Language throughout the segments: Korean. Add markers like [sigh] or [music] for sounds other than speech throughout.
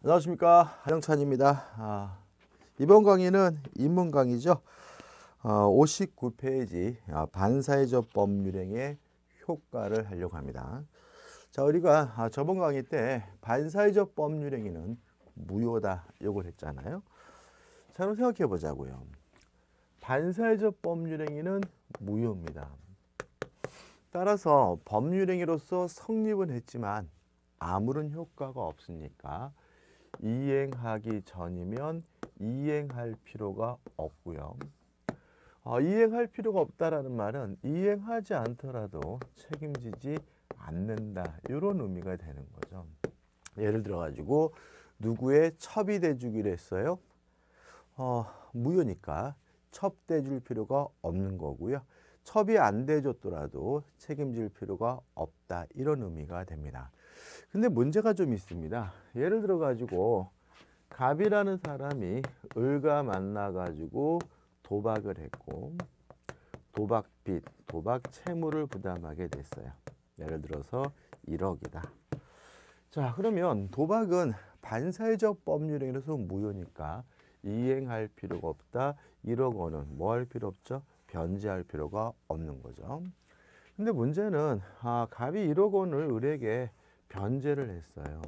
안녕하십니까 하영찬입니다 아, 이번 강의는 인문 강의죠 아, 어, 59페이지 아, 반사회적 법률행의 효과를 하려고 합니다 자 우리가 아, 저번 강의 때 반사회적 법률행위는 무효다 요걸 했잖아요 자 그럼 생각해 보자고요 반사회적 법률행위는 무효입니다 따라서 법률행위로서 성립은 했지만 아무런 효과가 없으니까 이행하기 전이면 이행할 필요가 없고요. 어, 이행할 필요가 없다라는 말은 이행하지 않더라도 책임지지 않는다. 이런 의미가 되는 거죠. 예를 들어 가지고 누구의 첩이 돼주기로 했어요. 어, 무효니까 첩 돼줄 필요가 없는 거고요. 첩이 안 돼줬더라도 책임질 필요가 없다. 이런 의미가 됩니다. 근데 문제가 좀 있습니다. 예를 들어 가지고 갑이라는 사람이 을과 만나 가지고 도박을 했고 도박빚, 도박 채무를 부담하게 됐어요. 예를 들어서 1억이다. 자, 그러면 도박은 반사회적 법률행서 무효니까 이행할 필요가 없다. 1억 원은 뭐 할 필요 없죠? 변제할 필요가 없는 거죠. 근데 문제는 아, 갑이 1억 원을 을에게 변제를 했어요.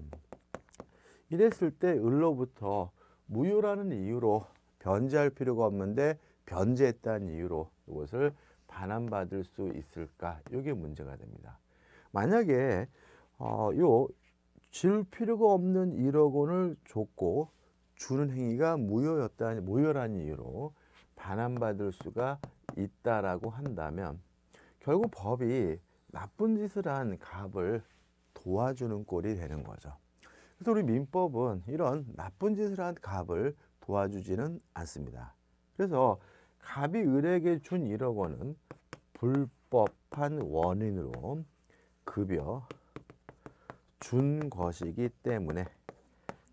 이랬을 때 을로부터 무효라는 이유로 변제할 필요가 없는데 변제했다는 이유로 이것을 반환받을 수 있을까? 이게 문제가 됩니다. 만약에 어, 요질 필요가 없는 1억 원을 줬고 주는 행위가 무효였다는 무효란 이유로 반환받을 수가 있다라고 한다면 결국 법이 나쁜 짓을 한 갑을 도와주는 꼴이 되는 거죠. 그래서 우리 민법은 이런 나쁜 짓을 한 갑을 도와주지는 않습니다. 그래서 갑이 을에게 준 1억 원은 불법한 원인으로 급여 준 것이기 때문에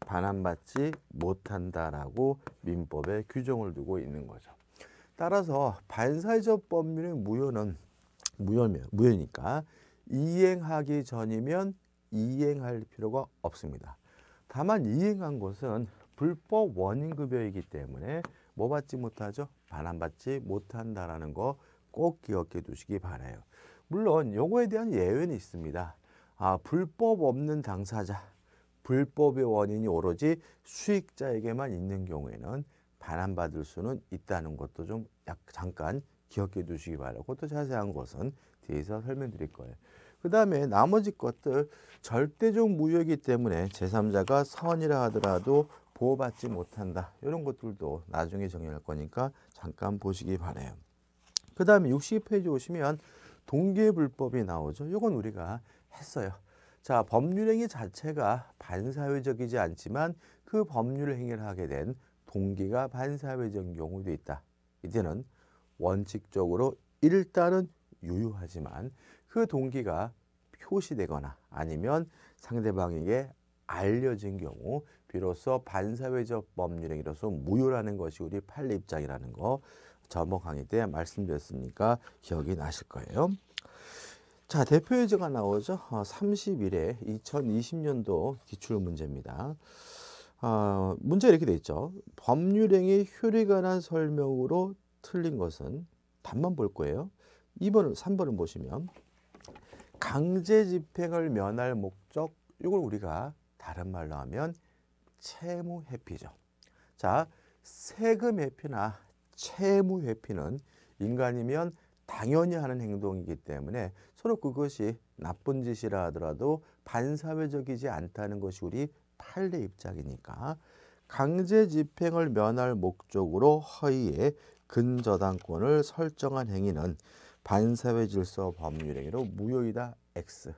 반환받지 못한다라고 민법에 규정을 두고 있는 거죠. 따라서 반사회적 법률의 무효는 무효면, 무효니까 이행하기 전이면 이행할 필요가 없습니다. 다만 이행한 것은 불법 원인급여이기 때문에 뭐 받지 못하죠? 반환받지 못한다라거꼭 기억해 두시기 바래요. 물론 요거에 대한 예외는 있습니다. 아, 불법 없는 당사자, 불법의 원인이 오로지 수익자에게만 있는 경우에는 반환받을 수는 있다는 것도 좀 약, 잠깐 기억해 두시기 바라고 또 자세한 것은 뒤에서 설명드릴 거예요. 그 다음에 나머지 것들 절대적 무효이기 때문에 제3자가 선이라 하더라도 보호받지 못한다. 이런 것들도 나중에 정리할 거니까 잠깐 보시기 바래요. 그 다음에 60페이지 오시면 동기불법이 나오죠. 이건 우리가 했어요. 자, 법률 행위 자체가 반사회적이지 않지만 그 법률 행위를 하게 된 동기가 반사회적 경우도 있다. 이때는 원칙적으로 일단은 유효하지만 그 동기가 표시되거나 아니면 상대방에게 알려진 경우 비로소 반사회적 법률행위로서 무효라는 것이 우리 판례 입장이라는 거 저번 강의 때 말씀드렸으니까 기억이 나실 거예요. 자, 대표 예제가 나오죠. 30일에 어, 2020년도 기출문제입니다. 어, 문제 이렇게 돼 있죠. 법률행위 효력 관한 설명으로 틀린 것은 답만 볼 거예요. 2번, 3번을 보시면 강제 집행을 면할 목적 이걸 우리가 다른 말로 하면 채무 회피죠. 자, 세금 회피나 채무 회피는 인간이면 당연히 하는 행동이기 때문에 서로 그것이 나쁜 짓이라 하더라도 반사회적이지 않다는 것이 우리 판례 입장이니까 강제 집행을 면할 목적으로 허위의 근저당권을 설정한 행위는 반사회 질서 법률행위로 무효이다 X.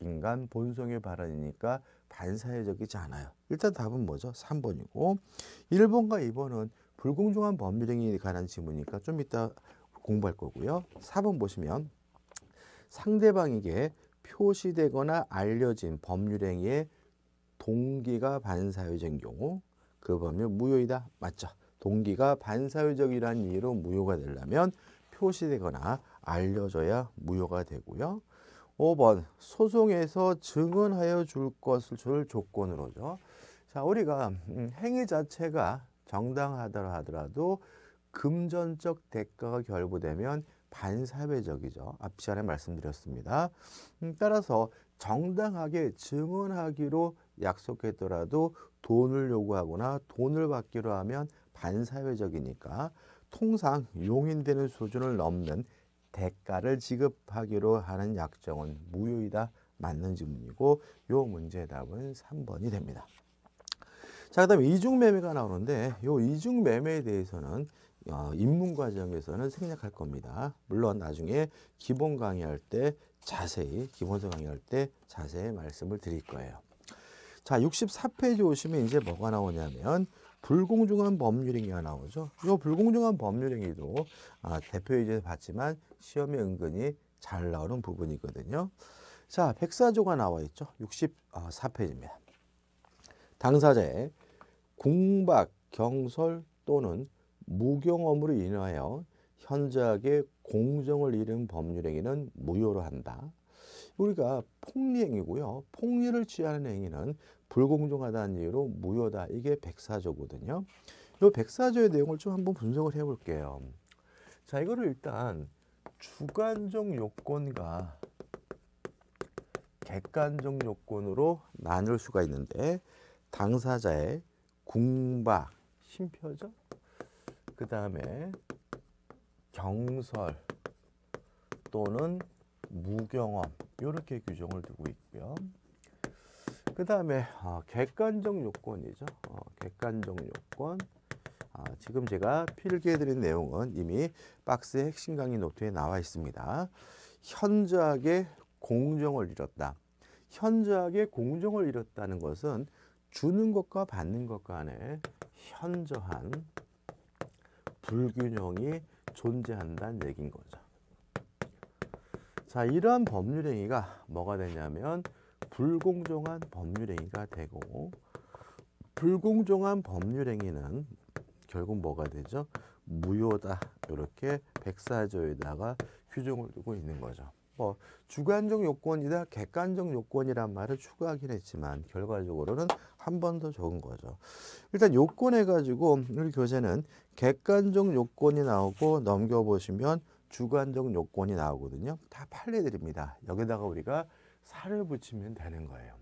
인간 본성의 발언이니까 반사회적이지 않아요. 일단 답은 뭐죠? 3번이고 1번과 2번은 불공정한 법률행위에 관한 지문이니까 좀 이따 공부할 거고요. 4번 보시면 상대방에게 표시되거나 알려진 법률행위의 동기가 반사회적인 경우 그 법률 무효이다. 맞죠? 동기가 반사회적이라는 이유로 무효가 되려면 표시되거나 알려져야 무효가 되고요. 5번 소송에서 증언하여 줄 것을 줄 조건으로죠. 자 우리가 음, 행위 자체가 정당 하더라도 금전적 대가가 결부되면 반사회적이죠. 앞 시간에 말씀드렸습니다. 음, 따라서 정당하게 증언하기로 약속했더라도 돈을 요구하거나 돈을 받기로 하면 반사회적이니까 통상 용인되는 수준을 넘는 대가를 지급하기로 하는 약정은 무효이다. 맞는 질문이고 요 문제의 답은 3번이 됩니다. 자, 그 다음에 이중매매가 나오는데 요 이중매매에 대해서는 어, 입문 과정에서는 생략할 겁니다. 물론 나중에 기본 강의할 때 자세히, 기본서 강의할 때 자세히 말씀을 드릴 거예요. 자, 64페이지 오시면 이제 뭐가 나오냐면 불공정한 법률행위가 나오죠. 이 불공정한 법률행위도 아, 대표이제 봤지만 시험에 은근히 잘 나오는 부분이거든요. 자, 백사조가 나와 있죠. 64페이지입니다. 당사자의 공박, 경설 또는 무경험으로 인하여 현저하게 공정을 잃은 법률행위는 무효로 한다. 우리가 폭리행위고요. 폭리를 취하는 행위는 불공정하다는 이유로 무효다. 이게 백사조거든요. 이 백사조의 내용을 좀 한번 분석을 해볼게요. 자, 이거를 일단 주관적 요건과 객관적 요건으로 나눌 수가 있는데 당사자의 궁박, 심표적, 그 다음에 경설 또는 무경험 이렇게 규정을 두고 있고요. 그 다음에 어, 객관적 요건이죠. 어, 객관적 요건. 아, 지금 제가 필기해드린 내용은 이미 박스의 핵심 강의 노트에 나와 있습니다. 현저하게 공정을 잃었다. 현저하게 공정을 잃었다는 것은 주는 것과 받는 것 간에 현저한 불균형이 존재한다는 얘기인 거죠. 자, 이러한 법률 행위가 뭐가 되냐면 불공정한 법률행위가 되고 불공정한 법률행위는 결국 뭐가 되죠? 무효다. 이렇게 백사조에다가 규정을 두고 있는 거죠. 뭐 주관적 요건이다 객관적 요건이란 말을 추가하긴 했지만 결과적으로는 한 번 더 적은 거죠. 일단 요건 해가지고 우리 교재는 객관적 요건이 나오고 넘겨보시면 주관적 요건이 나오거든요. 다 판례들입니다. 여기다가 우리가 살을 붙이면 되는 거예요.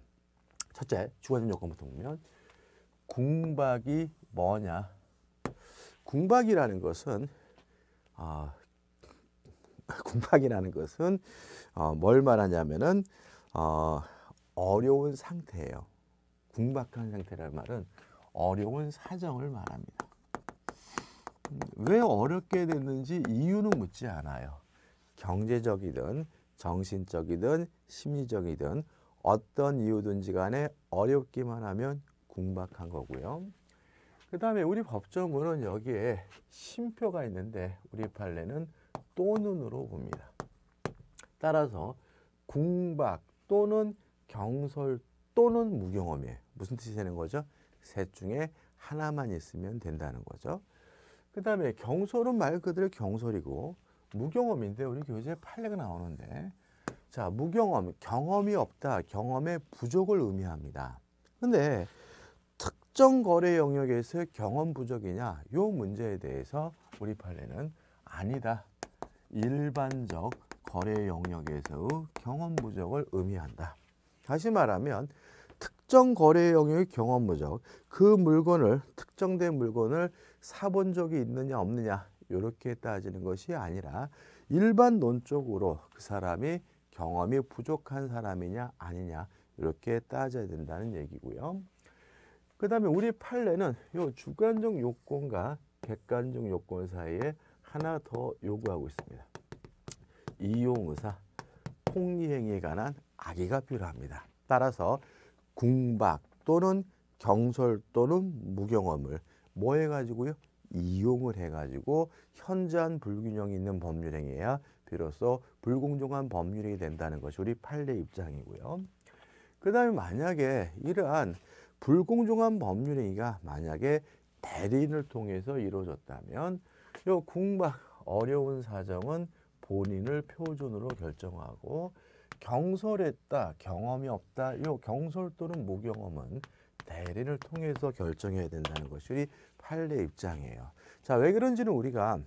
첫째, 주관적 요건부터 보면 궁박이 뭐냐? 궁박이라는 것은 아, [laughs] 궁박이라는 것은 어, 뭘 말하냐면은 어, 어려운 상태예요. 궁박한 상태라는 말은 어려운 사정을 말합니다. 음, 왜 어렵게 됐는지 이유는 묻지 않아요. 경제적이든 정신적이든 심리적이든 어떤 이유든지 간에 어렵기만 하면 궁박한 거고요. 그 다음에 우리 법정문은 여기에 심표가 있는데 우리 판례는 또 눈으로 봅니다. 따라서 궁박 또는 경솔 또는 무경험이에요. 무슨 뜻이 되는 거죠? 셋 중에 하나만 있으면 된다는 거죠. 그 다음에 경솔은 말 그대로 경솔이고 무경험인데 우리 교재에 판례가 나오는데 자 무경험 경험이 없다 경험의 부족을 의미합니다. 근데 특정 거래 영역에서 경험 부족이냐 요 문제에 대해서 우리 판례는 아니다. 일반적 거래 영역에서의 경험 부족을 의미한다. 다시 말하면 특정 거래 영역의 경험 부족 그 물건을 특정된 물건을 사본 적이 있느냐 없느냐 이렇게 따지는 것이 아니라 일반론적으로 그 사람이 경험이 부족한 사람이냐 아니냐 이렇게 따져야 된다는 얘기고요. 그 다음에 우리 판례는 요 주관적 요건과 객관적 요건 사이에 하나 더 요구하고 있습니다. 이용의사, 폭리행위에 관한 악의가 필요합니다. 따라서 궁박 또는 경솔 또는 무경험을 뭐 해가지고요? 이용을 해가지고 현저한 불균형이 있는 법률 행위야 비로소 불공정한 법률이 된다는 것이 우리 판례 입장이고요. 그 다음에 만약에 이러한 불공정한 법률 행위가 만약에 대리인을 통해서 이루어졌다면 요 궁박 어려운 사정은 본인을 표준으로 결정하고 경솔했다, 경험이 없다, 요 경솔 또는 무경험은 대리를 통해서 결정해야 된다는 것이 우리 판례 입장이에요. 자, 왜 그런지는 우리가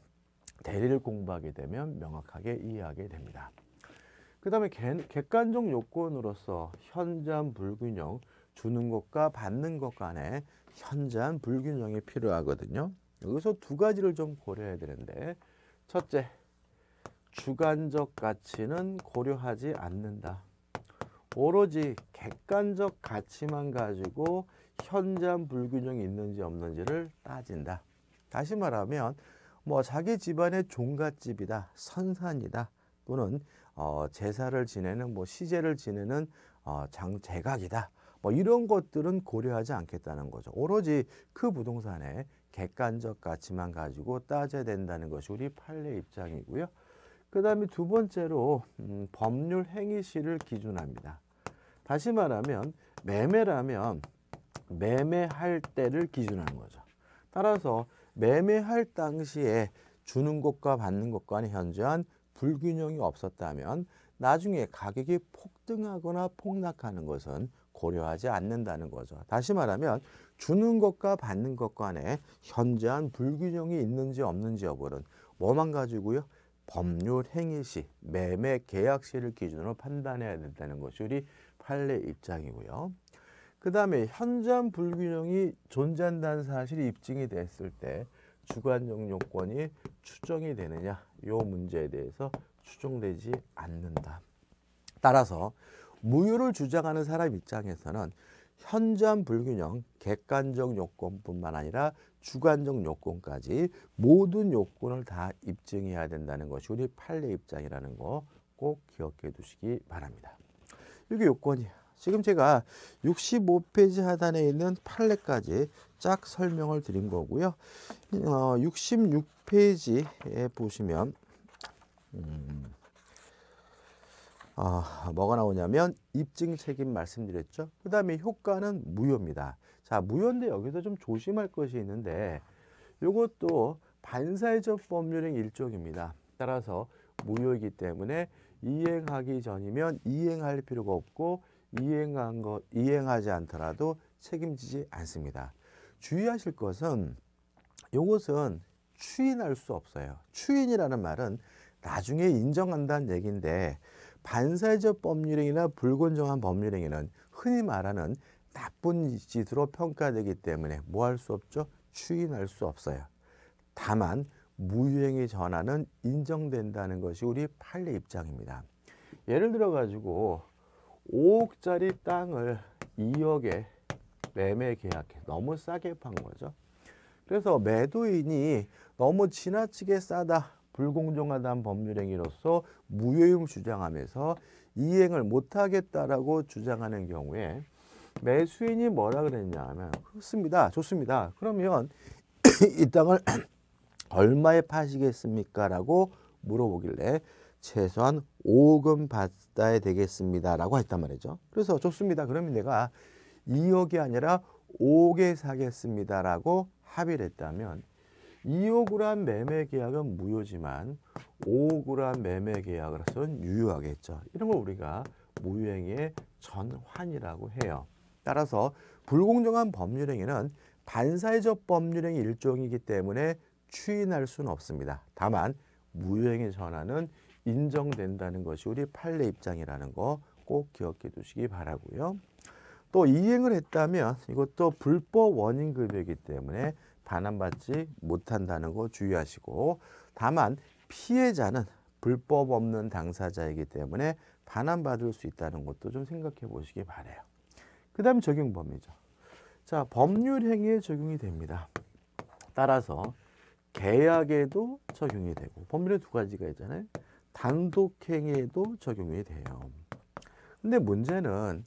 대리를 공부하게 되면 명확하게 이해하게 됩니다. 그 다음에 객관적 요건으로서 현장 불균형, 주는 것과 받는 것 간에 현장 불균형이 필요하거든요. 여기서 두 가지를 좀 고려해야 되는데 첫째, 주관적 가치는 고려하지 않는다. 오로지 객관적 가치만 가지고 현장 불균형이 있는지 없는지를 따진다. 다시 말하면 뭐 자기 집안의 종갓집이다, 선산이다, 또는 어, 제사를 지내는 뭐 시제를 지내는 어, 장제각이다. 뭐 이런 것들은 고려하지 않겠다는 거죠. 오로지 그 부동산의 객관적 가치만 가지고 따져야 된다는 것이 우리 판례 입장이고요. 그 다음에 두 번째로 음, 법률 행위시를 기준합니다. 다시 말하면 매매라면 매매할 때를 기준하는 거죠. 따라서 매매할 당시에 주는 것과 받는 것 간의 현저한 불균형이 없었다면 나중에 가격이 폭등하거나 폭락하는 것은 고려하지 않는다는 거죠. 다시 말하면 주는 것과 받는 것 간에 현저한 불균형이 있는지 없는지 여부는 뭐만 가지고요? 법률 행위시, 매매 계약시를 기준으로 판단해야 된다는 것이 우리 판례 입장이고요. 그 다음에 현저 불균형이 존재한다는 사실이 입증이 됐을 때 주관영용권이 추정이 되느냐 이 문제에 대해서 추정되지 않는다. 따라서 무효를 주장하는 사람 입장에서는 현저 불균형, 객관적 요건뿐만 아니라 주관적 요건까지 모든 요건을 다 입증해야 된다는 것이 우리 판례 입장이라는 거 꼭 기억해 두시기 바랍니다. 이게 요건이에요 지금 제가 65페이지 하단에 있는 판례까지 쫙 설명을 드린 거고요. 66페이지에 어, 보시면 음, 아, 뭐가 나오냐면 입증 책임 말씀드렸죠. 그 다음에 효과는 무효입니다. 자, 무효인데 여기서 좀 조심할 것이 있는데 이것도 반사회적 법률행 일종입니다. 따라서 무효이기 때문에 이행하기 전이면 이행할 필요가 없고 이행한 것 이행하지 않더라도 책임지지 않습니다. 주의하실 것은 이것은 추인할 수 없어요. 추인이라는 말은 나중에 인정한다는 얘기인데 반사적 법률행위나 불건정한 법률행위는 흔히 말하는 나쁜 짓으로 평가되기 때문에 뭐 할 수 없죠? 추인할 수 없어요. 다만 무유행이 전환은 인정된다는 것이 우리 판례 입장입니다. 예를 들어 가지고 5억짜리 땅을 2억에 매매 계약해 너무 싸게 판 거죠. 그래서 매도인이 너무 지나치게 싸다 불공정하다는 법률행위로서 무효용 주장하면서 이행을 못하겠다라고 주장하는 경우에 매수인이 뭐라 그랬냐 하면 그렇습니다. 좋습니다. 그러면 [clears throat] 이 땅을 [clears throat] 얼마에 파시겠습니까? 라고 물어보길래 최소한 5억은 받아야 되겠습니다. 라고 했단 말이죠. 그래서 좋습니다. 그러면 내가 2억이 아니라 5억에 사겠습니다. 라고 합의를 했다면 2억으로 한 매매 계약은 무효지만 5억으로 한 매매 계약으로서는 유효하겠죠. 이런 걸 우리가 무효행위의 전환이라고 해요. 따라서 불공정한 법률행위는 반사회적 법률행위 일종이기 때문에 추인할 수는 없습니다. 다만 무효행위 전환은 인정된다는 것이 우리 판례 입장이라는 거 꼭 기억해 두시기 바라고요. 또 이행을 했다면 이것도 불법 원인급여이기 때문에 반환받지 못한다는 거 주의하시고 다만 피해자는 불법 없는 당사자이기 때문에 반환받을 수 있다는 것도 좀 생각해 보시기 바래요. 그 다음 적용 범위죠. 자, 법률 행위에 적용이 됩니다. 따라서 계약에도 적용이 되고 법률에 두 가지가 있잖아요. 단독행위에도 적용이 돼요. 근데 문제는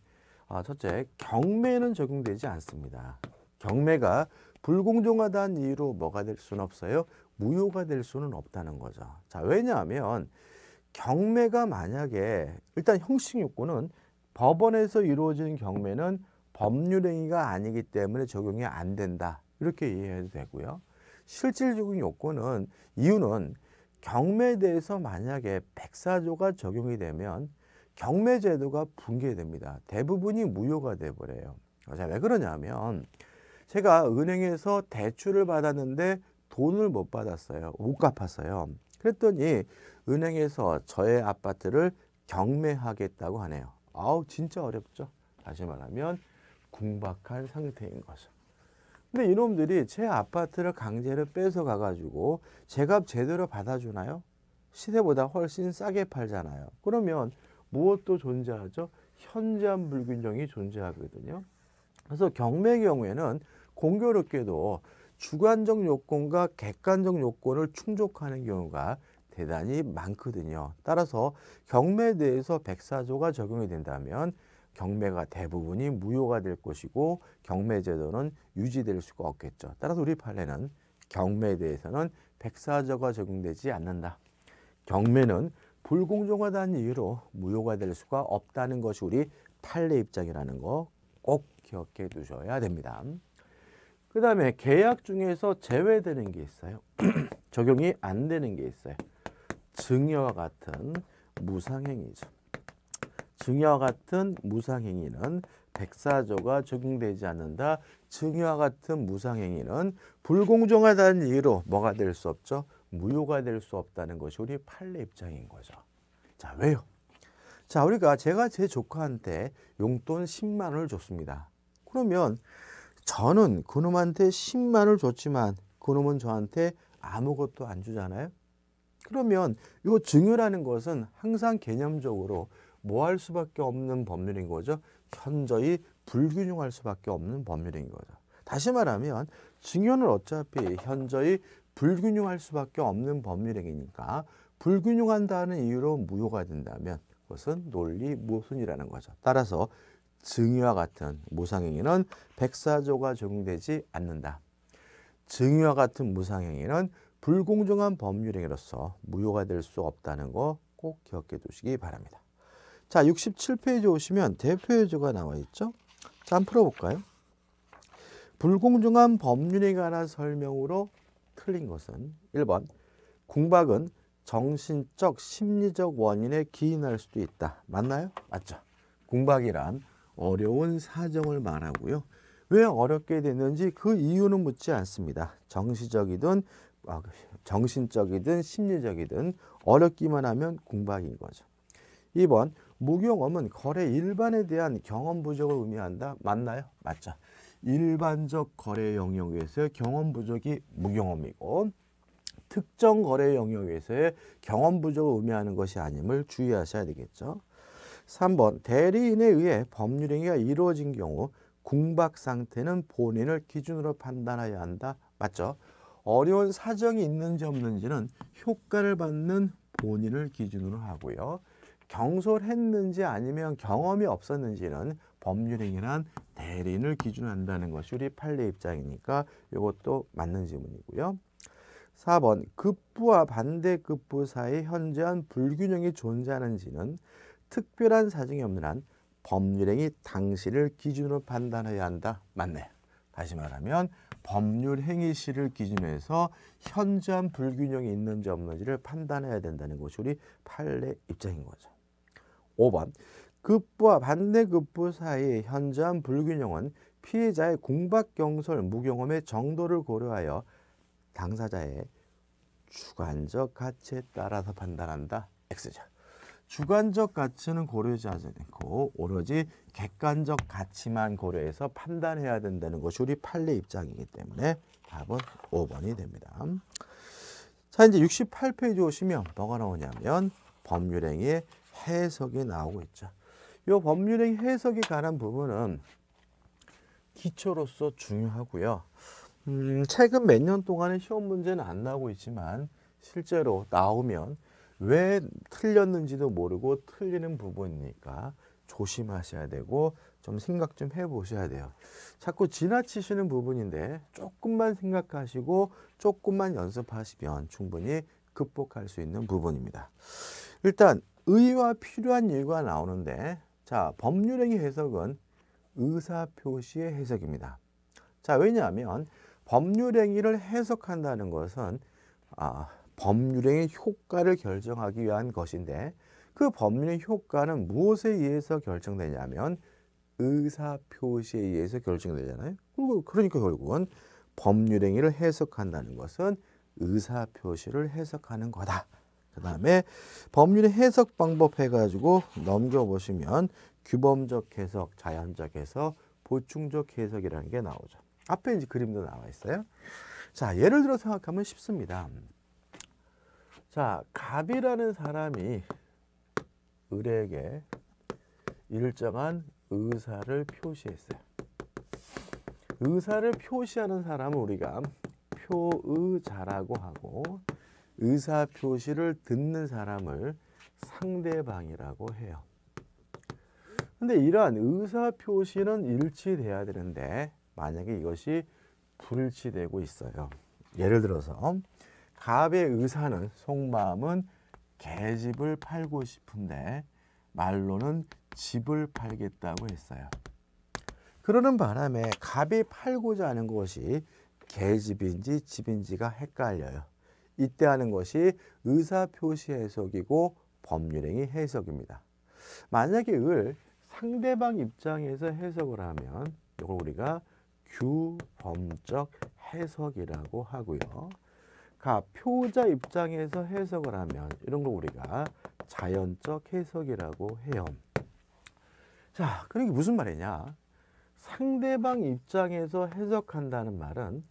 아, 첫째 경매는 적용되지 않습니다. 경매가 불공정하다는 이유로 뭐가 될 수는 없어요. 무효가 될 수는 없다는 거죠. 자 왜냐하면 경매가 만약에 일단 형식요건은 법원에서 이루어지는 경매는 법률행위가 아니기 때문에 적용이 안 된다. 이렇게 이해해도 되고요. 실질적인 요건은 이유는 경매에 대해서 만약에 백사조가 적용이 되면 경매 제도가 붕괴됩니다. 대부분이 무효가 돼버려요. 자, 왜 그러냐면 제가 은행에서 대출을 받았는데 돈을 못 받았어요. 못 갚았어요. 그랬더니 은행에서 저의 아파트를 경매하겠다고 하네요. 아우 진짜 어렵죠. 다시 말하면 궁박한 상태인 거죠. 근데 이놈들이 제 아파트를 강제로 뺏어가가지고 제값 제대로 받아주나요? 시세보다 훨씬 싸게 팔잖아요. 그러면 무엇도 존재하죠? 현저한 불균형이 존재하거든요. 그래서 경매 경우에는 공교롭게도 주관적 요건과 객관적 요건을 충족하는 경우가 대단히 많거든요. 따라서 경매에 대해서 백사조가 적용이 된다면 경매가 대부분이 무효가 될 것이고 경매 제도는 유지될 수가 없겠죠. 따라서 우리 판례는 경매에 대해서는 백사저가 적용되지 않는다. 경매는 불공정하다는 이유로 무효가 될 수가 없다는 것이 우리 판례 입장이라는 거 꼭 기억해 두셔야 됩니다. 그 다음에 계약 중에서 제외되는 게 있어요. [clears throat] 적용이 안 되는 게 있어요. 증여와 같은 무상행위죠. 증여와 같은 무상행위는 백사조가 적용되지 않는다. 증여와 같은 무상행위는 불공정하다는 이유로 뭐가 될 수 없죠? 무효가 될 수 없다는 것이 우리 판례 입장인 거죠. 자, 왜요? 자, 우리가 제가 제 조카한테 용돈 10만 원을 줬습니다. 그러면 저는 그놈한테 10만 원을 줬지만 그놈은 저한테 아무것도 안 주잖아요. 그러면 이 증여라는 것은 항상 개념적으로 뭐할 수밖에 없는 법률인 거죠. 현저히 불균형할 수밖에 없는 법률인 거죠. 다시 말하면 증여는 어차피 현저히 불균형할 수밖에 없는 법률행위니까 불균형한다는 이유로 무효가 된다면 그것은 논리 모순이라는 거죠. 따라서 증여와 같은 무상행위는 백사조가 적용되지 않는다. 증여와 같은 무상행위는 불공정한 법률행위로서 무효가 될 수 없다는 거 꼭 기억해 두시기 바랍니다. 자, 67페이지 오시면 대표해조가 나와 있죠. 자, 한번 풀어볼까요? 불공정한 법률에 관한 설명으로 틀린 것은 1번 궁박은 정신적 심리적 원인에 기인할 수도 있다. 맞나요? 맞죠. 궁박이란 어려운 사정을 말하고요. 왜 어렵게 됐는지 그 이유는 묻지 않습니다. 정시적이든 아, 그 정신적이든 심리적이든 어렵기만 하면 궁박인 거죠. 2번 무경험은 거래 일반에 대한 경험 부족을 의미한다. 맞나요? 맞죠. 일반적 거래 영역에서의 경험 부족이 무경험이고 특정 거래 영역에서의 경험 부족을 의미하는 것이 아님을 주의하셔야 되겠죠. 3번 대리인에 의해 법률행위가 이루어진 경우 궁박 상태는 본인을 기준으로 판단해야 한다. 맞죠? 어려운 사정이 있는지 없는지는 효과를 받는 본인을 기준으로 하고요. 경솔했는지 아니면 경험이 없었는지는 법률행위란 대리인을 기준 한다는 것이 우리 판례 입장이니까 이것도 맞는 지문이고요. 4번 급부와 반대급부 사이 현저한 불균형이 존재하는지는 특별한 사정이 없는 한 법률행위 당시를 기준으로 판단해야 한다. 맞네. 다시 말하면 법률행위 시를 기준으로 해서 현저한 불균형이 있는지 없는지를 판단해야 된다는 것이 우리 판례 입장인 거죠. 5번 급부와 반대급부 사이 현저한 불균형은 피해자의 궁박경솔, 무경험의 정도를 고려하여 당사자의 주관적 가치에 따라서 판단한다. X죠. 주관적 가치는 고려하지 않고 오로지 객관적 가치만 고려해서 판단해야 된다는 것이 우리 판례 입장이기 때문에 답은 5번이 됩니다. 자 이제 68페이지 오시면 뭐가 나오냐면 법률행위의 해석이 나오고 있죠. 이 법률의 해석에 관한 부분은 기초로서 중요하고요. 음, 최근 몇 년동안에 시험 문제는 안 나오고 있지만 실제로 나오면 왜 틀렸는지도 모르고 틀리는 부분이니까 조심하셔야 되고 좀 생각 좀 해보셔야 돼요. 자꾸 지나치시는 부분인데 조금만 생각하시고 조금만 연습하시면 충분히 극복할 수 있는 부분입니다. 일단 의와 필요한 예가 나오는데 자 법률행위 해석은 의사표시의 해석입니다. 자 왜냐하면 법률행위를 해석한다는 것은 아, 법률행위 효과를 결정하기 위한 것인데 그 법률의 효과는 무엇에 의해서 결정되냐면 의사표시에 의해서 결정되잖아요. 그리고 그러니까 결국은 법률행위를 해석한다는 것은 의사표시를 해석하는 거다. 그 다음에 법률의 해석 방법 해가지고 넘겨보시면 규범적 해석, 자연적 해석, 보충적 해석이라는 게 나오죠. 앞에 이제 그림도 나와 있어요. 자, 예를 들어 생각하면 쉽습니다. 자, 갑이라는 사람이 을에게 일정한 의사를 표시했어요. 의사를 표시하는 사람은 우리가 표의자라고 하고 의사표시를 듣는 사람을 상대방이라고 해요. 근데 이러한 의사표시는 일치돼야 되는데 만약에 이것이 불치되고 있어요. 예를 들어서 갑의 의사는 속마음은 개집을 팔고 싶은데 말로는 집을 팔겠다고 했어요. 그러는 바람에 갑이 팔고자 하는 것이 개집인지 집인지가 헷갈려요. 이때 하는 것이 의사표시 해석이고 법률행위 해석입니다. 만약에 을 상대방 입장에서 해석을 하면 이걸 우리가 규범적 해석이라고 하고요. 가 표자 입장에서 해석을 하면 이런 걸 우리가 자연적 해석이라고 해요. 자, 그러게 그러니까 무슨 말이냐? 상대방 입장에서 해석한다는 말은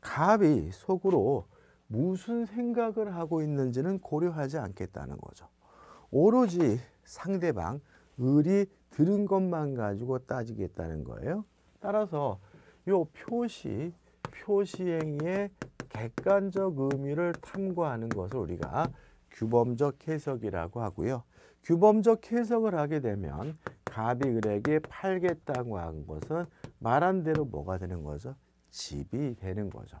갑이 속으로 무슨 생각을 하고 있는지는 고려하지 않겠다는 거죠. 오로지 상대방, 을이 들은 것만 가지고 따지겠다는 거예요. 따라서 요 표시, 표시행위의 객관적 의미를 탐구하는 것을 우리가 규범적 해석이라고 하고요. 규범적 해석을 하게 되면 갑이 을에게 팔겠다고 한 것은 말한 대로 뭐가 되는 거죠? 집이 되는 거죠.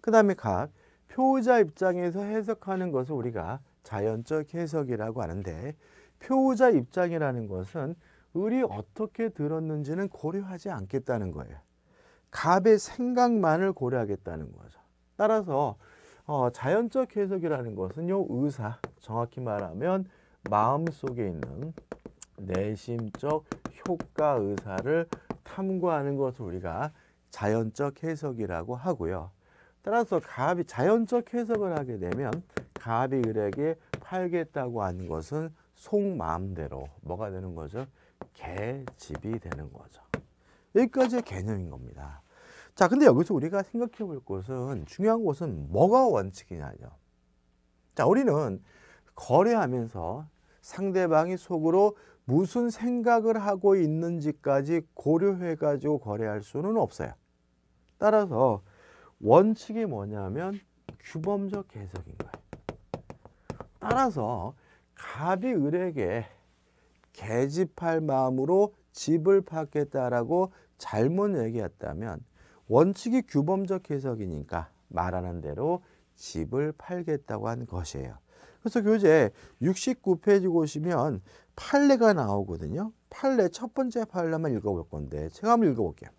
그 다음에 각 표자 입장에서 해석하는 것을 우리가 자연적 해석이라고 하는데 표자 입장이라는 것은 을이 어떻게 들었는지는 고려하지 않겠다는 거예요. 갑의 생각만을 고려하겠다는 거죠. 따라서 어, 자연적 해석이라는 것은요 의사 정확히 말하면 마음속에 있는 내심적 효과 의사를 탐구하는 것을 우리가 자연적 해석이라고 하고요. 따라서 가압이 자연적 해석을 하게 되면 가압이 을에게 팔겠다고 한 것은 속마음대로 뭐가 되는 거죠? 개집이 되는 거죠. 여기까지의 개념인 겁니다. 자, 근데 여기서 우리가 생각해 볼 것은 중요한 것은 뭐가 원칙이냐요. 자, 우리는 거래하면서 상대방이 속으로 무슨 생각을 하고 있는지까지 고려해 가지고 거래할 수는 없어요. 따라서 원칙이 뭐냐면 규범적 해석인 거예요. 따라서 갑이 을에게 개집할 마음으로 집을 팔겠다라고 잘못 얘기했다면 원칙이 규범적 해석이니까 말하는 대로 집을 팔겠다고 한 것이에요. 그래서 교재 69페이지 보시면 판례가 나오거든요. 판례 첫 번째 판례만 읽어볼 건데 제가 한번 읽어볼게요.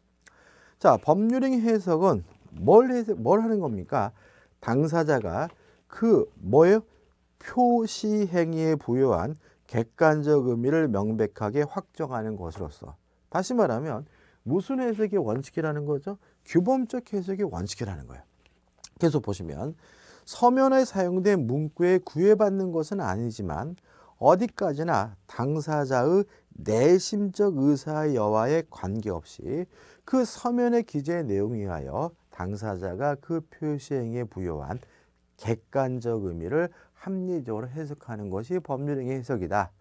자, 법률행 해석은 뭘, 해서, 뭘 하는 겁니까? 당사자가 그 뭐예요? 표시 행위에 부여한 객관적 의미를 명백하게 확정하는 것으로서 다시 말하면 무슨 해석의 원칙이라는 거죠? 규범적 해석의 원칙이라는 거예요. 계속 보시면 서면에 사용된 문구에 구애받는 것은 아니지만 어디까지나 당사자의 내심적 의사 여하에 관계없이 그 서면에 기재의 내용에 의하여 당사자가 그 표시행위에 부여한 객관적 의미를 합리적으로 해석하는 것이 법률행위 해석이다.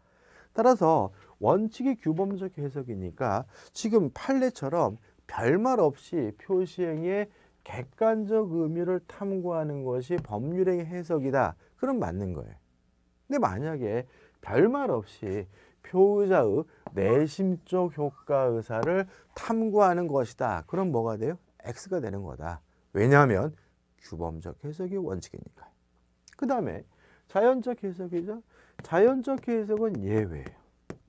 따라서 원칙이 규범적 해석이니까 지금 판례처럼 별말 없이 표시행위의 객관적 의미를 탐구하는 것이 법률행위 해석이다. 그럼 맞는 거예요. 근데 만약에 별말 없이 표의자의 내심적 효과 의사를 탐구하는 것이다. 그럼 뭐가 돼요? x가 되는 거다. 왜냐하면 규범적 해석이 원칙이니까요. 그 다음에 자연적 해석이죠. 자연적 해석은 예외예요.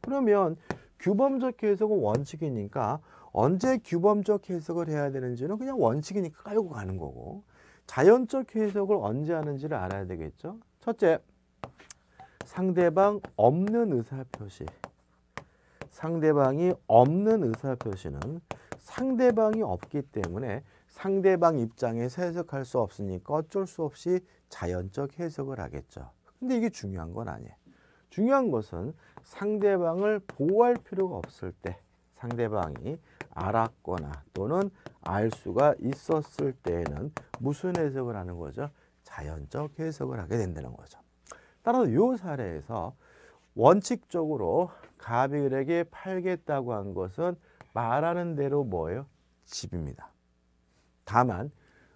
그러면 규범적 해석은 원칙이니까 언제 규범적 해석을 해야 되는지는 그냥 원칙이니까 깔고 가는 거고 자연적 해석을 언제 하는지를 알아야 되겠죠. 첫째, 상대방 없는 의사표시. 상대방이 없는 의사표시는 상대방이 없기 때문에 상대방 입장에서 해석할 수 없으니까 어쩔 수 없이 자연적 해석을 하겠죠. 근데 이게 중요한 건 아니에요. 중요한 것은 상대방을 보호할 필요가 없을 때 상대방이 알았거나 또는 알 수가 있었을 때에는 무슨 해석을 하는 거죠? 자연적 해석을 하게 된다는 거죠. 따라서 이 사례에서 원칙적으로 가비에게 팔겠다고 한 것은 말하는 대로 뭐예요? 집입니다. 다만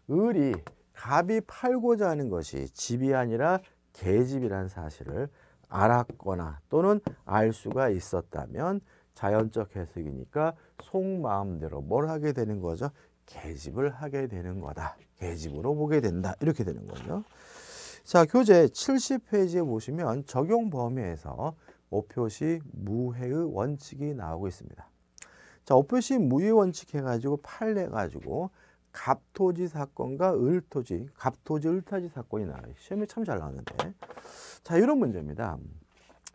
을이 갑이 팔고자 하는 것이 집이 아니라 계집이란 사실을 알았거나 또는 알 수가 있었다면 자연적 해석이니까 속마음대로 뭘 하게 되는 거죠? 계집을 하게 되는 거다. 계집으로 보게 된다. 이렇게 되는 거죠. 자, 교재 70페이지에 보시면 적용 범위에서 오표시 무해의 원칙이 나오고 있습니다. 자, 엎표시 무효 원칙 해가지고 팔려가지고 갑토지 사건과 을토지, 갑토지 을타지 사건이 나와요. 시험에 참 잘 나왔는데. 자, 이런 문제입니다.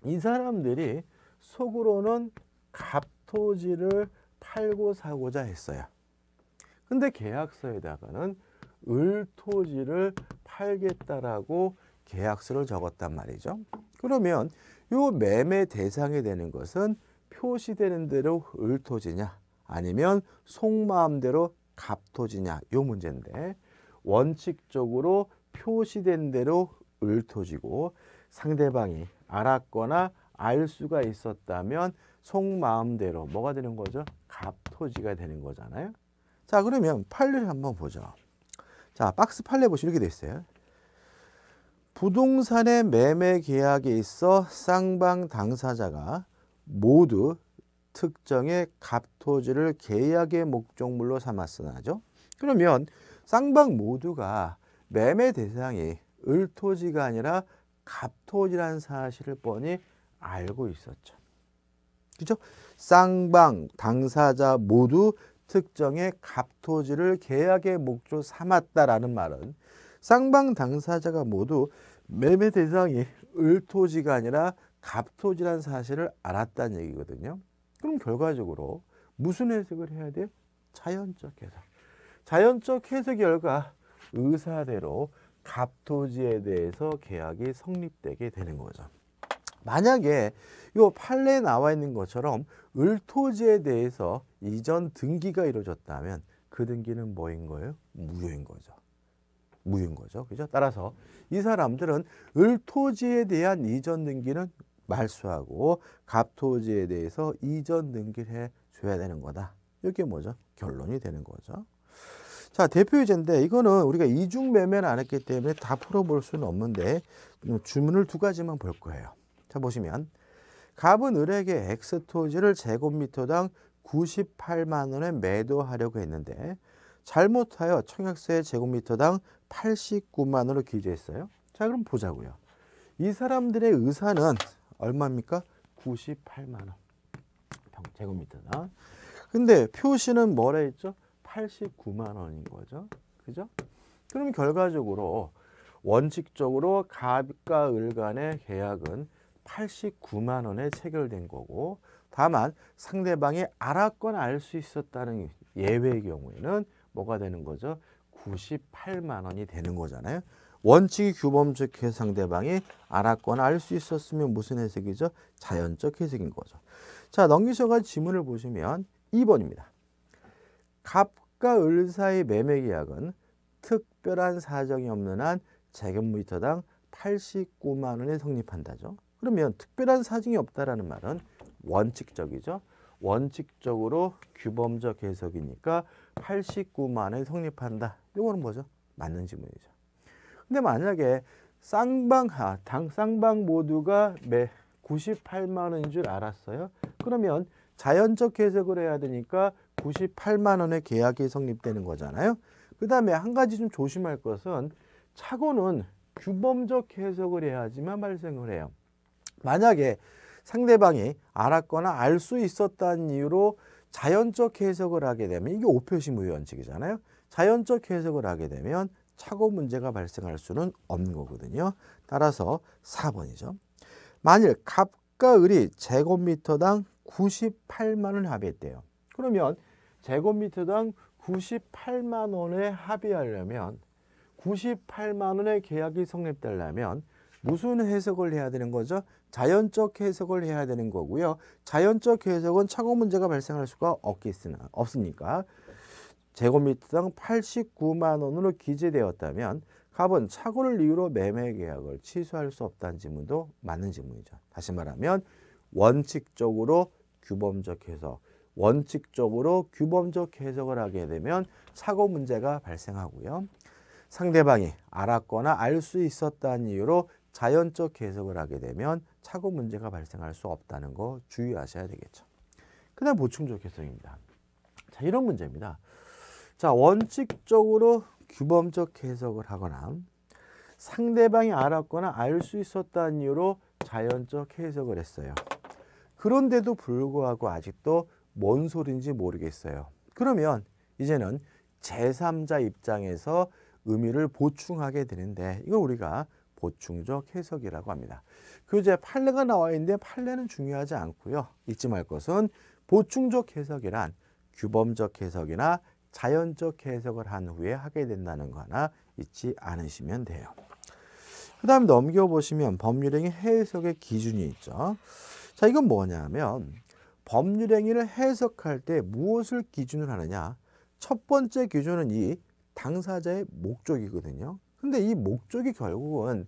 이 사람들이 속으로는 갑토지를 팔고 사고자 했어요. 근데 계약서에다가는 을토지를 팔겠다라고 계약서를 적었단 말이죠. 그러면 이 매매 대상이 되는 것은 표시되는 대로 을토지냐 아니면 속마음대로 갑토지냐 이 문제인데 원칙적으로 표시된 대로 을토지고 상대방이 알았거나 알 수가 있었다면 속마음대로 뭐가 되는 거죠? 갑토지가 되는 거잖아요. 자 그러면 판례를 한번 보죠. 자 박스 판례 보시면 이렇게 되어 있어요. 부동산의 매매 계약에 있어 쌍방 당사자가 모두 특정의 갑토지를 계약의 목적물로 삼았으나죠. 그러면 쌍방 모두가 매매 대상이 을토지가 아니라 갑토지라는 사실을 뻔히 알고 있었죠. 그죠? 쌍방 당사자 모두 특정의 갑토지를 계약의 목적 삼았다라는 말은 쌍방 당사자가 모두 매매 대상이 을토지가 아니라 갑토지란 사실을 알았다는 얘기거든요. 그럼 결과적으로 무슨 해석을 해야 돼요? 자연적 해석. 자연적 해석 결과 의사대로 갑토지에 대해서 계약이 성립되게 되는 거죠. 만약에 이 판례에 나와 있는 것처럼 을토지에 대해서 이전 등기가 이루어졌다면 그 등기는 뭐인 거예요? 무효인 거죠. 무효인 거죠. 그죠? 따라서 이 사람들은 을토지에 대한 이전 등기는 말소하고 갑토지에 대해서 이전 등기를 해 줘야 되는 거다. 이게 뭐죠? 결론이 되는 거죠. 자, 대표이제인데 이거는 우리가 이중 매매는 안 했기 때문에 다 풀어볼 수는 없는데 음, 주문을 두 가지만 볼 거예요. 자, 보시면 갑은 을에게 엑토지를 제곱미터당 98만 원에 매도하려고 했는데 잘못하여 청약세 제곱미터당 89만으로 원 기재했어요. 자 그럼 보자고요. 이 사람들의 의사는 얼마입니까? 98만원 제곱미터당. 근데 표시는 뭐라 했죠? 89만원인 거죠. 그죠? 그럼 결과적으로 원칙적으로 갑과 을 간의 계약은 89만 원에 체결된 거고 다만 상대방이 알았거알수 있었다는 예외의 경우에는 뭐가 되는 거죠? 98만 원이 되는 거잖아요. 원칙이 규범 즉해 상대방이 알았거나 알 수 있었으면 무슨 해석이죠? 자연적 해석인 거죠. 자, 넘기셔가 지문을 보시면 2번입니다. 갑과 을 사이 매매 계약은 특별한 사정이 없는 한 제곱미터당 89만 원에 성립한다죠. 그러면 특별한 사정이 없다라는 말은 원칙적이죠. 원칙적으로 규범적 해석이니까 89만에 성립한다. 이거는 뭐죠? 맞는 지문이죠. 근데 만약에 쌍방, 아, 당, 쌍방 모두가 매 98만 원인 줄 알았어요. 그러면 자연적 해석을 해야 되니까 98만 원의 계약이 성립되는 거잖아요. 그 다음에 한 가지 좀 조심할 것은 착오는 규범적 해석을 해야지만 발생을 해요. 만약에 상대방이 알았거나 알 수 있었다는 이유로 자연적 해석을 하게 되면 이게 오표시무 원칙이잖아요. 자연적 해석을 하게 되면 착오 문제가 발생할 수는 없는 거거든요. 따라서 4번이죠. 만일 갑과 을이 제곱미터당 98만 원 합의했대요. 그러면 제곱미터당 98만 원에 합의하려면 98만 원의 계약이 성립되려면 무슨 해석을 해야 되는 거죠? 자연적 해석을 해야 되는 거고요. 자연적 해석은 착오 문제가 발생할 수가 없겠으나 없으니까 제곱미터당 89만 원으로 기재되었다면 갑은 착오를 이유로 매매 계약을 취소할 수 없다는 질문도 맞는 질문이죠. 다시 말하면 원칙적으로 규범적 해석, 원칙적으로 규범적 해석을 하게 되면 착오 문제가 발생하고요. 상대방이 알았거나 알 수 있었다는 이유로 자연적 해석을 하게 되면 착오 문제가 발생할 수 없다는 거 주의하셔야 되겠죠. 그 다음 보충적 개성입니다. 자 이런 문제입니다. 자 원칙적으로 규범적 해석을 하거나 상대방이 알았거나 알 수 있었다는 이유로 자연적 해석을 했어요. 그런데도 불구하고 아직도 뭔 소린지 모르겠어요. 그러면 이제는 제3자 입장에서 의미를 보충하게 되는데 이걸 우리가 보충적 해석이라고 합니다. 교재 그 판례가 나와 있는데 판례는 중요하지 않고요. 잊지 말 것은 보충적 해석이란 규범적 해석이나 자연적 해석을 한 후에 하게 된다는 거 하나 잊지 않으시면 돼요. 그 다음 넘겨보시면 법률행위 해석의 기준이 있죠. 자 이건 뭐냐면 법률행위를 해석할 때 무엇을 기준으로 하느냐 첫 번째 기준은 이 당사자의 목적이거든요. 근데 이 목적이 결국은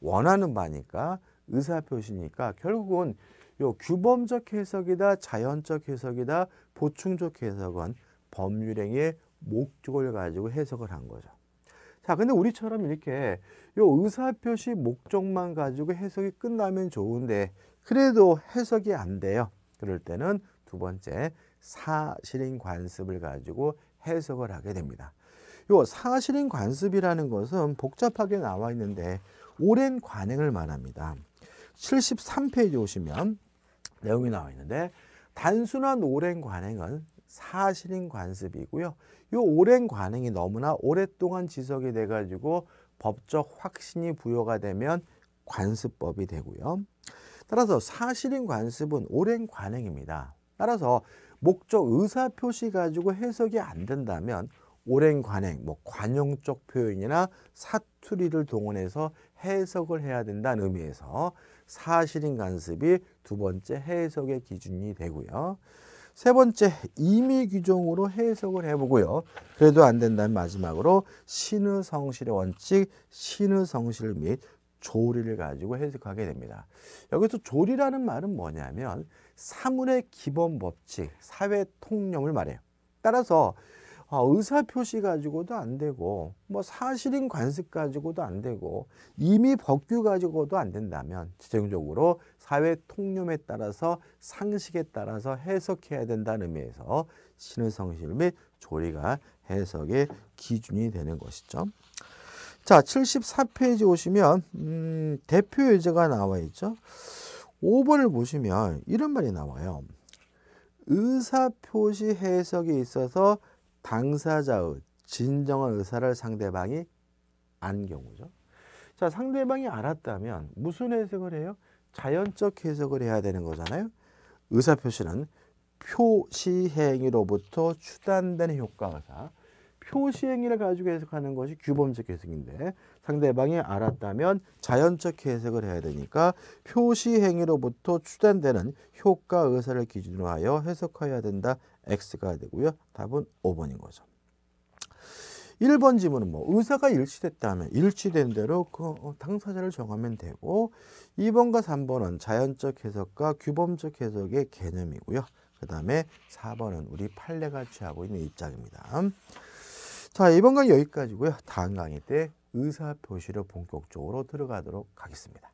원하는 바니까 의사표시니까 결국은 요 규범적 해석이다, 자연적 해석이다, 보충적 해석은 법률행위의 목적을 가지고 해석을 한 거죠. 자, 근데 우리처럼 이렇게 요 의사표시 목적만 가지고 해석이 끝나면 좋은데 그래도 해석이 안 돼요. 그럴 때는 두 번째 사실인 관습을 가지고 해석을 하게 됩니다. 요 사실인 관습이라는 것은 복잡하게 나와 있는데 오랜 관행을 말합니다. 73페이지 오시면 내용이 나와 있는데 단순한 오랜 관행은 사실인 관습이고요. 이 오랜 관행이 너무나 오랫동안 지속이 돼가지고 법적 확신이 부여가 되면 관습법이 되고요. 따라서 사실인 관습은 오랜 관행입니다. 따라서 목적 의사표시 가지고 해석이 안 된다면 오랜 관행, 뭐 관용적 표현이나 사투리를 동원해서 해석을 해야 된다는 의미에서 사실인 간습이두 번째 해석의 기준이 되고요. 세 번째 임의 규정으로 해석을 해보고요. 그래도 안 된다면 마지막으로 신의 성실의 원칙, 신의 성실 및 조리를 가지고 해석하게 됩니다. 여기서 조리라는 말은 뭐냐면 사물의 기본 법칙, 사회 통념을 말해요. 따라서 아, 의사 표시 가지고도 안 되고 뭐 사실인 관습 가지고도 안 되고 이미 법규 가지고도 안 된다면 지정적으로 사회 통념에 따라서 상식에 따라서 해석해야 된다는 의미에서 신의성실 및 조리가 해석의 기준이 되는 것이죠. 자, 74페이지 오시면 음, 대표 예제가 나와 있죠. 5번을 보시면 이런 말이 나와요. 의사표시 해석에 있어서 당사자의 진정한 의사를 상대방이 안 경우죠. 자, 상대방이 알았다면 무슨 해석을 해요? 자연적 해석을 해야 되는 거잖아요. 의사표시는 표시행위로부터 추단되는 효과의 표시행위를 가지고 해석하는 것이 규범적 해석인데 상대방이 알았다면 자연적 해석을 해야 되니까 표시행위로부터 추단되는 효과의사를 기준으로 하여 해석해야 된다 X가 되고요. 답은 5번인 거죠. 1번 지문은 뭐 의사가 일치됐다면 일치된 대로 그 어, 당사자를 정하면 되고 2번과 3번은 자연적 해석과 규범적 해석의 개념이고요. 그 다음에 4번은 우리 판례가 취하고 있는 입장입니다. 자 이번 강의 여기까지고요. 다음 강의 때 의사 표시로 본격적으로 들어가도록 하겠습니다.